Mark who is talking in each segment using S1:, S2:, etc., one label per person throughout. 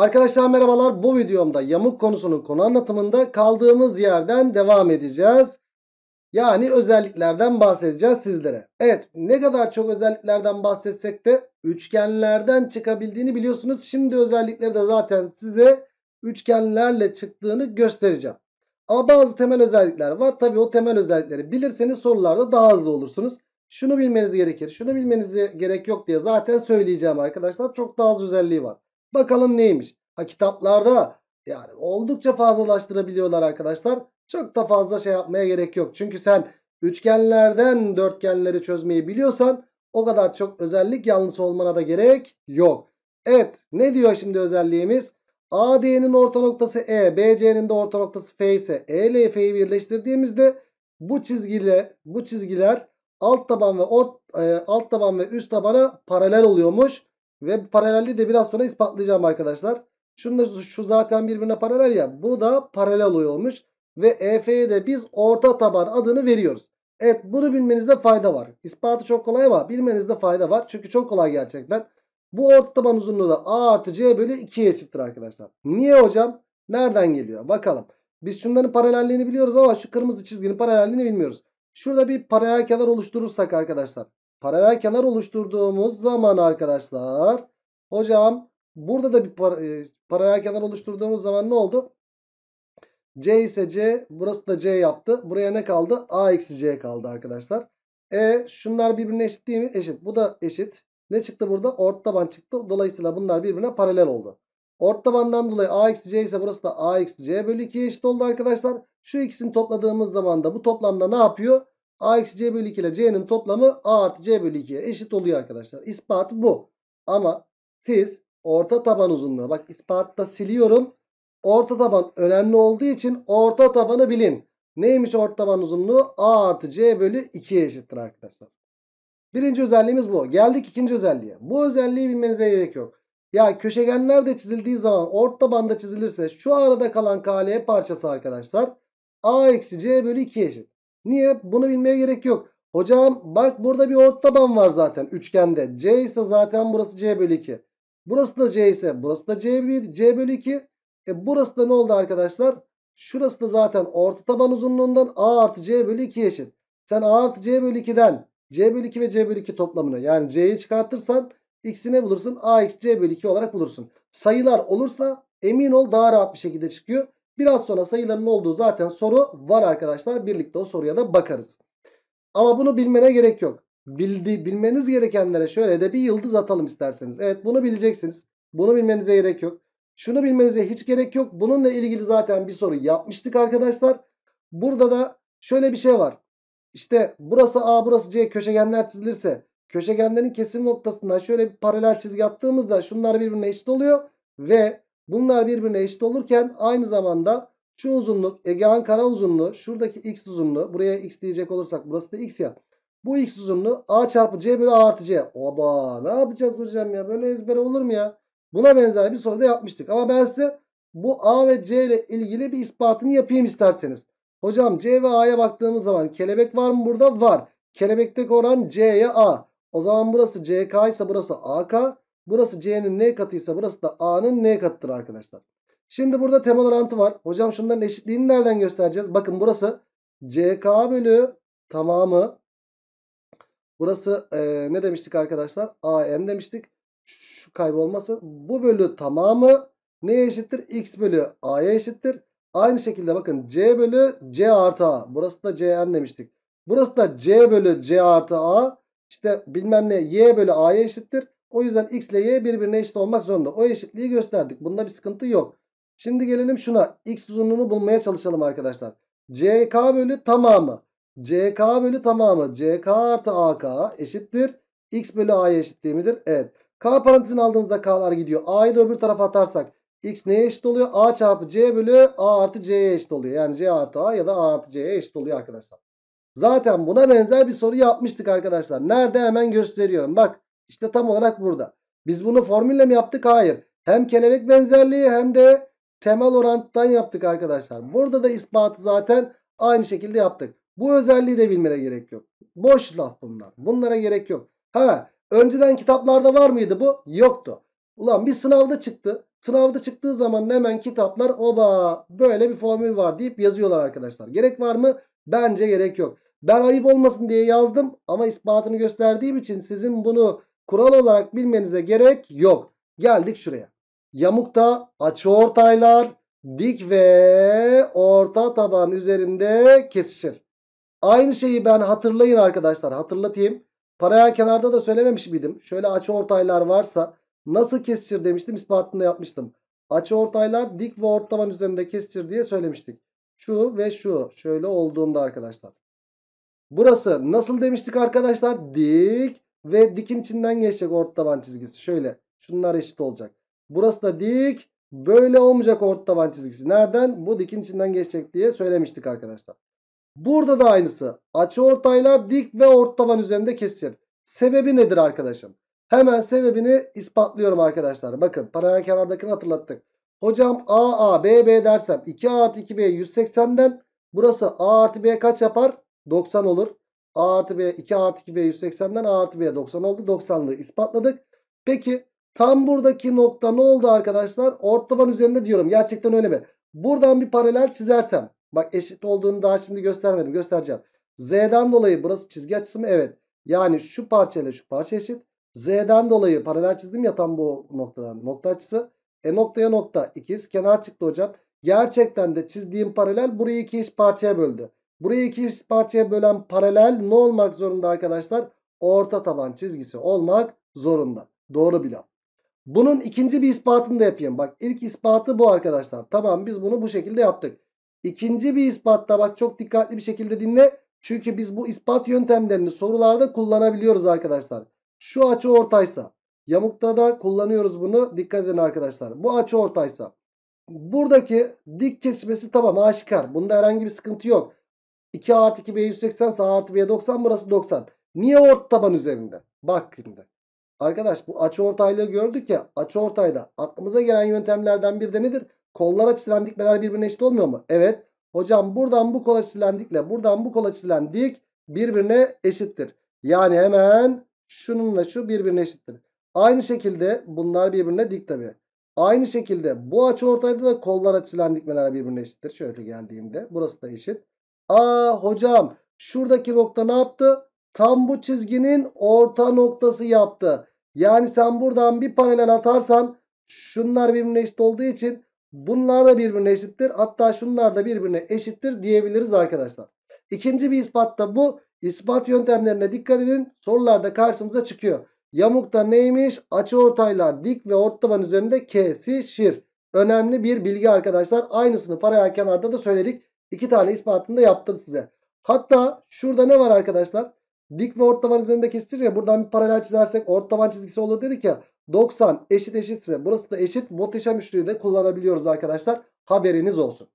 S1: Arkadaşlar merhabalar bu videomda yamuk konusunun konu anlatımında kaldığımız yerden devam edeceğiz. Yani özelliklerden bahsedeceğiz sizlere. Evet ne kadar çok özelliklerden bahsetsek de üçgenlerden çıkabildiğini biliyorsunuz. Şimdi özellikleri de zaten size üçgenlerle çıktığını göstereceğim. Ama bazı temel özellikler var. Tabi o temel özellikleri bilirseniz sorularda daha hızlı olursunuz. Şunu bilmeniz gerekir. Şunu bilmenize gerek yok diye zaten söyleyeceğim arkadaşlar. Çok daha az özelliği var. Bakalım neymiş? Ha kitaplarda yani oldukça fazlalaştırabiliyorlar arkadaşlar. Çok da fazla şey yapmaya gerek yok. Çünkü sen üçgenlerden dörtgenleri çözmeyi biliyorsan o kadar çok özellik yanlısı olmana da gerek yok. Evet ne diyor şimdi özelliğimiz? AD'nin orta noktası E, BC'nin de orta noktası F ise E ile F'yi birleştirdiğimizde bu çizgiyle bu çizgiler alt taban ve ort, e, alt taban ve üst tabana paralel oluyormuş. Ve paralelliği de biraz sonra ispatlayacağım arkadaşlar. Şunda şu zaten birbirine paralel ya. Bu da paralel oluyormuş. Ve EF'ye de biz orta taban adını veriyoruz. Evet bunu bilmenizde fayda var. İspatı çok kolay ama bilmenizde fayda var. Çünkü çok kolay gerçekten. Bu orta taban uzunluğu da A artı C bölü 2'ye eşittir arkadaşlar. Niye hocam? Nereden geliyor? Bakalım. Biz şunların paralelliğini biliyoruz ama şu kırmızı çizginin paralelliğini bilmiyoruz. Şurada bir paralel kenar oluşturursak arkadaşlar paralel kenar oluşturduğumuz zaman arkadaşlar hocam burada da bir para, e, paralel kenar oluşturduğumuz zaman ne oldu? C ise C burası da C yaptı. Buraya ne kaldı? A eksi C kaldı arkadaşlar. E şunlar birbirine eşit değil mi? Eşit. Bu da eşit. Ne çıktı burada? Ort taban çıktı. Dolayısıyla bunlar birbirine paralel oldu. Ort tabandan dolayı A eksi C ise burası da A eksi C bölü 2 eşit oldu arkadaşlar. Şu ikisini topladığımız zaman da bu toplamda ne yapıyor? A eksi C bölü 2 ile C'nin toplamı A artı C bölü 2'ye eşit oluyor arkadaşlar. İspatı bu. Ama siz orta taban uzunluğu bak ispatta siliyorum. Orta taban önemli olduğu için orta tabanı bilin. Neymiş orta taban uzunluğu? A artı C bölü 2'ye eşittir arkadaşlar. Birinci özelliğimiz bu. Geldik ikinci özelliğe. Bu özelliği bilmenize gerek yok. Ya köşegenler de çizildiği zaman orta banda çizilirse şu arada kalan KL parçası arkadaşlar A eksi C bölü 2 eşit. Niye? Bunu bilmeye gerek yok. Hocam bak burada bir ort taban var zaten üçgende. C ise zaten burası C bölü 2. Burası da C ise burası da C1, C bölü 2. E burası da ne oldu arkadaşlar? Şurası da zaten orta taban uzunluğundan A artı C bölü 2 eşit. Sen A artı C bölü 2'den C bölü 2 ve C bölü 2 toplamını yani C'yi çıkartırsan X'i ne bulursun? A, X, C bölü 2 olarak bulursun. Sayılar olursa emin ol daha rahat bir şekilde çıkıyor. Biraz sonra sayıların olduğu zaten soru var arkadaşlar. Birlikte o soruya da bakarız. Ama bunu bilmene gerek yok. Bildi, bilmeniz gerekenlere şöyle de bir yıldız atalım isterseniz. Evet bunu bileceksiniz. Bunu bilmenize gerek yok. Şunu bilmenize hiç gerek yok. Bununla ilgili zaten bir soru yapmıştık arkadaşlar. Burada da şöyle bir şey var. İşte burası A burası C köşegenler çizilirse köşegenlerin kesim noktasından şöyle bir paralel çizgi attığımızda şunlar birbirine eşit oluyor. Ve Bunlar birbirine eşit olurken aynı zamanda şu uzunluk Egehan kara uzunluğu şuradaki x uzunluğu buraya x diyecek olursak burası da x ya. Bu x uzunluğu a çarpı c bölü a artı c. Oba ne yapacağız hocam ya böyle ezbere olur mu ya? Buna benzer bir soruda yapmıştık. Ama ben size bu a ve c ile ilgili bir ispatını yapayım isterseniz. Hocam c ve a'ya baktığımız zaman kelebek var mı burada? Var. Kelebekteki oran c'ye a. O zaman burası ck ise burası ak. Burası C'nin N katıysa burası da A'nın N katıdır arkadaşlar. Şimdi burada temel orantı var. Hocam şunların eşitliğini nereden göstereceğiz? Bakın burası CK bölü tamamı. Burası e, ne demiştik arkadaşlar? AN demiştik. Şu kaybolmasın. Bu bölü tamamı neye eşittir? X bölü A'ya eşittir. Aynı şekilde bakın C bölü C artı A. Burası da CN demiştik. Burası da C bölü C artı A. İşte bilmem ne Y bölü A'ya eşittir. O yüzden x ile y birbirine eşit olmak zorunda. O eşitliği gösterdik. Bunda bir sıkıntı yok. Şimdi gelelim şuna. X uzunluğunu bulmaya çalışalım arkadaşlar. CK bölü tamamı. CK bölü tamamı. CK artı AK eşittir. X bölü A'ya eşitliği midir? Evet. K parantezini aldığımızda K'lar gidiyor. A'yı da öbür tarafa atarsak X neye eşit oluyor? A çarpı C bölü A artı C'ye eşit oluyor. Yani C artı A ya da A artı C'ye eşit oluyor arkadaşlar. Zaten buna benzer bir soru yapmıştık arkadaşlar. Nerede hemen gösteriyorum. Bak işte tam olarak burada. Biz bunu formülle mi yaptık? Hayır. Hem kelebek benzerliği hem de temel orantıdan yaptık arkadaşlar. Burada da ispatı zaten aynı şekilde yaptık. Bu özelliği de bilmene gerek yok. Boş laf bunlar. Bunlara gerek yok. Ha, önceden kitaplarda var mıydı bu? Yoktu. Ulan bir sınavda çıktı. Sınavda çıktığı zaman hemen kitaplar oba böyle bir formül var deyip yazıyorlar arkadaşlar. Gerek var mı? Bence gerek yok. Ben ayıp olmasın diye yazdım ama ispatını gösterdiğim için sizin bunu kural olarak bilmenize gerek yok. Geldik şuraya. Yamukta açıortaylar dik ve orta taban üzerinde kesişir. Aynı şeyi ben hatırlayın arkadaşlar hatırlatayım. Paraya kenarda da söylememiş miydim? Şöyle açıortaylar varsa nasıl kesişir demiştim ispatını yapmıştım. Açıortaylar dik ve orta taban üzerinde kesişir diye söylemiştik. Şu ve şu şöyle olduğunda arkadaşlar. Burası nasıl demiştik arkadaşlar? Dik ve dikim içinden geçecek orta taban çizgisi. Şöyle şunlar eşit olacak. Burası da dik. Böyle olmayacak orta taban çizgisi. Nereden? Bu dikin içinden geçecek diye söylemiştik arkadaşlar. Burada da aynısı. Açı ortaylar dik ve orta taban üzerinde kesişir. Sebebi nedir arkadaşım? Hemen sebebini ispatlıyorum arkadaşlar. Bakın paralel kenardakini hatırlattık. Hocam A A B B dersem 2 artı 2 B 180'den burası A artı B kaç yapar? 90 olur. A artı B 2 artı 2 B 180'den A artı B 90 oldu. 90'lığı ispatladık. Peki tam buradaki nokta ne oldu arkadaşlar? Ortaban üzerinde diyorum. Gerçekten öyle mi? Buradan bir paralel çizersem. Bak eşit olduğunu daha şimdi göstermedim. Göstereceğim. Z'den dolayı burası çizgi açısı mı? Evet. Yani şu parçayla şu parça eşit. Z'den dolayı paralel çizdim ya tam bu noktadan. Nokta açısı. E noktaya nokta. İkiz kenar çıktı hocam. Gerçekten de çizdiğim paralel burayı iki parçaya böldü. Burayı iki parçaya bölen paralel ne olmak zorunda arkadaşlar? Orta taban çizgisi olmak zorunda. Doğru bir Bunun ikinci bir ispatını da yapayım. Bak ilk ispatı bu arkadaşlar. Tamam biz bunu bu şekilde yaptık. İkinci bir ispatta bak çok dikkatli bir şekilde dinle. Çünkü biz bu ispat yöntemlerini sorularda kullanabiliyoruz arkadaşlar. Şu açı ortaysa. Yamukta da kullanıyoruz bunu. Dikkat edin arkadaşlar. Bu açı ortaysa. Buradaki dik kesmesi tamam aşikar. Bunda herhangi bir sıkıntı yok. 2 artı 2 B 180 ise artı B 90 burası 90. Niye ort taban üzerinde? Bak şimdi. Arkadaş bu açı ortaylığı gördük ya. Açı ortayda aklımıza gelen yöntemlerden bir de nedir? Kollar açılan dikmeler birbirine eşit olmuyor mu? Evet. Hocam buradan bu kola çizilen dikle buradan bu kola çizilen dik birbirine eşittir. Yani hemen şununla şu birbirine eşittir. Aynı şekilde bunlar birbirine dik tabi. Aynı şekilde bu açı ortayda da kollar açılan dikmeler birbirine eşittir. Şöyle geldiğimde burası da eşit. Aa hocam şuradaki nokta ne yaptı? Tam bu çizginin orta noktası yaptı. Yani sen buradan bir paralel atarsan şunlar birbirine eşit olduğu için bunlar da birbirine eşittir. Hatta şunlar da birbirine eşittir diyebiliriz arkadaşlar. İkinci bir ispat da bu. İspat yöntemlerine dikkat edin. Sorularda karşımıza çıkıyor. Yamukta neymiş? Açı ortaylar dik ve orta taban üzerinde kesişir. Önemli bir bilgi arkadaşlar. Aynısını paralel kenarda da söyledik. İki tane ispatını da yaptım size. Hatta şurada ne var arkadaşlar? Dik ve ort tavan üzerinde kesilir ya. Buradan bir paralel çizersek ort tavan çizgisi olur dedik ya. 90 eşit eşitse burası da eşit. Muhteşem üçlüyü de kullanabiliyoruz arkadaşlar. Haberiniz olsun.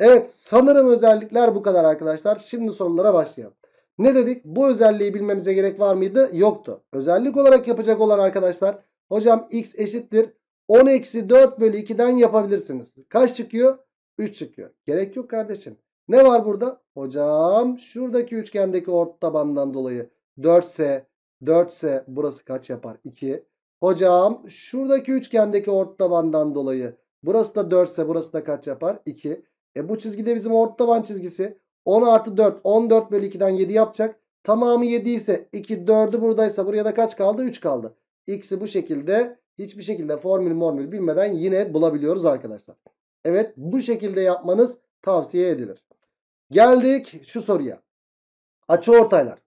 S1: Evet sanırım özellikler bu kadar arkadaşlar. Şimdi sorulara başlayalım. Ne dedik? Bu özelliği bilmemize gerek var mıydı? Yoktu. Özellik olarak yapacak olan arkadaşlar. Hocam x eşittir. 10 eksi 4 bölü 2'den yapabilirsiniz. Kaç çıkıyor? 3 çıkıyor. Gerek yok kardeşim. Ne var burada? Hocam şuradaki üçgendeki orta tabandan dolayı 4 ise 4 ise burası kaç yapar? 2. Hocam şuradaki üçgendeki orta tabandan dolayı burası da 4 ise burası da kaç yapar? 2. E bu çizgi de bizim orta taban çizgisi 10 artı 4 14 bölü 2'den 7 yapacak. Tamamı 7 ise 2 4'ü buradaysa buraya da kaç kaldı? 3 kaldı. X'i bu şekilde hiçbir şekilde formül mormül bilmeden yine bulabiliyoruz arkadaşlar. Evet bu şekilde yapmanız tavsiye edilir. Geldik şu soruya. Açı ortaylar.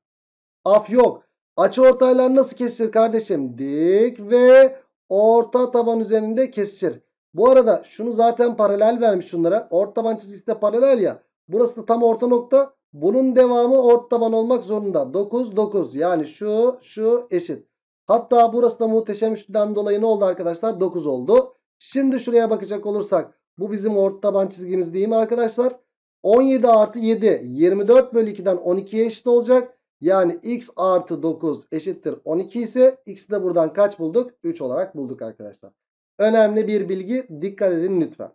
S1: Af yok. Açı ortaylar nasıl kesilir kardeşim? Dik ve orta taban üzerinde kesilir. Bu arada şunu zaten paralel vermiş şunlara. Orta taban çizgisi de paralel ya. Burası da tam orta nokta. Bunun devamı orta taban olmak zorunda. 9, 9. Yani şu, şu eşit. Hatta burası da muhteşem üçlüden dolayı ne oldu arkadaşlar? 9 oldu. Şimdi şuraya bakacak olursak. Bu bizim orta taban çizgimiz değil mi arkadaşlar? 17 artı 7 24 bölü 2'den 12'ye eşit olacak. Yani x artı 9 eşittir 12 ise x'i de buradan kaç bulduk? 3 olarak bulduk arkadaşlar. Önemli bir bilgi dikkat edin lütfen.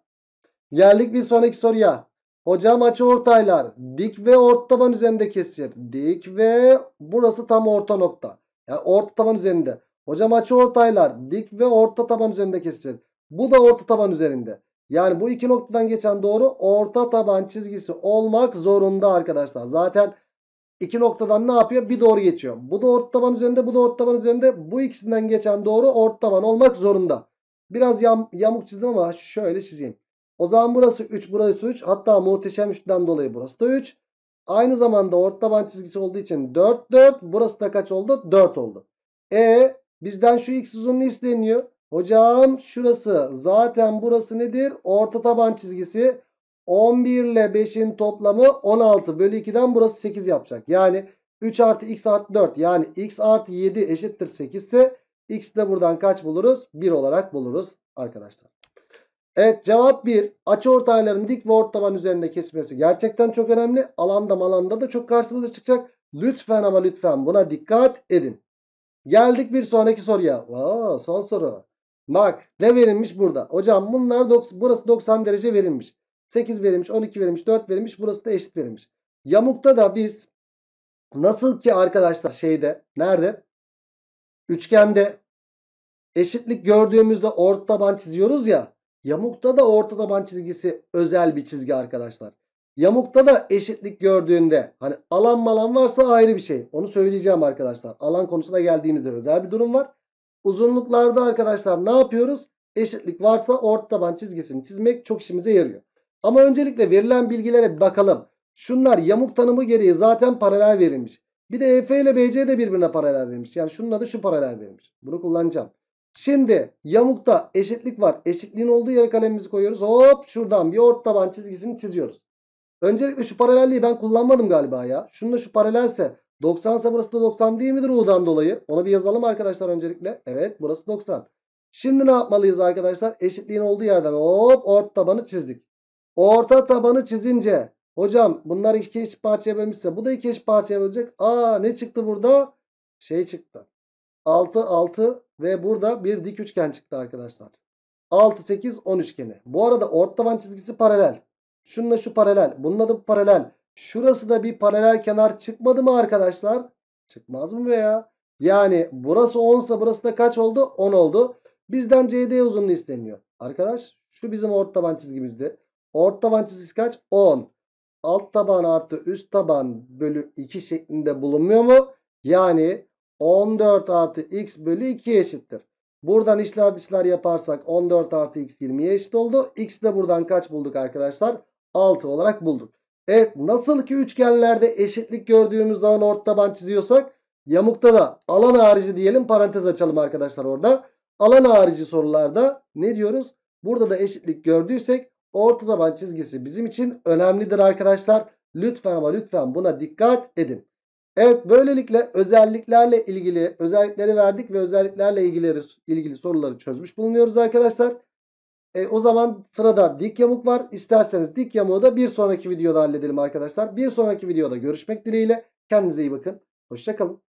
S1: Geldik bir sonraki soruya. Hocam açı ortaylar dik ve orta taban üzerinde kesişir. Dik ve burası tam orta nokta. Yani orta taban üzerinde. Hocam açı ortaylar dik ve orta taban üzerinde kesişir. Bu da orta taban üzerinde. Yani bu iki noktadan geçen doğru orta taban çizgisi olmak zorunda arkadaşlar. Zaten iki noktadan ne yapıyor? Bir doğru geçiyor. Bu da orta taban üzerinde, bu da orta taban üzerinde. Bu ikisinden geçen doğru orta taban olmak zorunda. Biraz yam, yamuk çizdim ama şöyle çizeyim. O zaman burası 3, burası 3. Hatta muhteşem 3'ten dolayı burası da 3. Aynı zamanda orta taban çizgisi olduğu için 4, 4. Burası da kaç oldu? 4 oldu. E bizden şu x uzunluğu isteniyor. Hocam şurası zaten burası nedir? Orta taban çizgisi 11 ile 5'in toplamı 16 bölü 2'den burası 8 yapacak. Yani 3 artı x artı 4 yani x artı 7 eşittir 8 ise x de buradan kaç buluruz? 1 olarak buluruz arkadaşlar. Evet cevap 1. Açı ortayların dik ve orta taban üzerinde kesmesi gerçekten çok önemli. Alanda malanda da çok karşımıza çıkacak. Lütfen ama lütfen buna dikkat edin. Geldik bir sonraki soruya. Aa, son soru. Bak ne verilmiş burada? Hocam bunlar burası 90 derece verilmiş. 8 verilmiş, 12 verilmiş, 4 verilmiş. Burası da eşit verilmiş. Yamukta da biz nasıl ki arkadaşlar şeyde nerede? Üçgende eşitlik gördüğümüzde orta taban çiziyoruz ya. Yamukta da orta taban çizgisi özel bir çizgi arkadaşlar. Yamukta da eşitlik gördüğünde hani alan malan varsa ayrı bir şey. Onu söyleyeceğim arkadaşlar. Alan konusuna geldiğimizde özel bir durum var. Uzunluklarda arkadaşlar ne yapıyoruz? Eşitlik varsa orta taban çizgisini çizmek çok işimize yarıyor. Ama öncelikle verilen bilgilere bir bakalım. Şunlar yamuk tanımı gereği zaten paralel verilmiş. Bir de EF ile BC de birbirine paralel verilmiş. Yani şunun adı şu paralel verilmiş. Bunu kullanacağım. Şimdi yamukta eşitlik var. Eşitliğin olduğu yere kalemimizi koyuyoruz. Hop şuradan bir orta taban çizgisini çiziyoruz. Öncelikle şu paralelliği ben kullanmadım galiba ya. Şununla şu paralelse 90 ise burası da 90 değil midir U'dan dolayı? Onu bir yazalım arkadaşlar öncelikle. Evet burası 90. Şimdi ne yapmalıyız arkadaşlar? Eşitliğin olduğu yerden hop orta tabanı çizdik. Orta tabanı çizince hocam bunlar iki eşit parçaya bölmüşse bu da iki eşit parçaya bölecek. Aa ne çıktı burada? Şey çıktı. 6 6 ve burada bir dik üçgen çıktı arkadaşlar. 6 8 10 üçgeni. Bu arada orta taban çizgisi paralel. Şununla şu paralel. Bununla da bu paralel. Şurası da bir paralel kenar çıkmadı mı arkadaşlar? Çıkmaz mı veya? Yani burası 10 ise burası da kaç oldu? 10 oldu. Bizden CD uzunluğu isteniyor. Arkadaş şu bizim orta taban çizgimizdi. Orta taban çizgisi kaç? 10. Alt taban artı üst taban bölü 2 şeklinde bulunmuyor mu? Yani 14 artı x bölü 2 eşittir. Buradan işler dışlar yaparsak 14 artı x 20'ye eşit oldu. X de buradan kaç bulduk arkadaşlar? 6 olarak bulduk. Evet nasıl ki üçgenlerde eşitlik gördüğümüz zaman orta taban çiziyorsak yamukta da alan harici diyelim parantez açalım arkadaşlar orada. Alan harici sorularda ne diyoruz? Burada da eşitlik gördüysek orta taban çizgisi bizim için önemlidir arkadaşlar. Lütfen ama lütfen buna dikkat edin. Evet böylelikle özelliklerle ilgili özellikleri verdik ve özelliklerle ilgili, ilgili soruları çözmüş bulunuyoruz arkadaşlar. E, o zaman sırada dik yamuk var. İsterseniz dik yamuğu da bir sonraki videoda halledelim arkadaşlar. Bir sonraki videoda görüşmek dileğiyle. Kendinize iyi bakın. Hoşçakalın.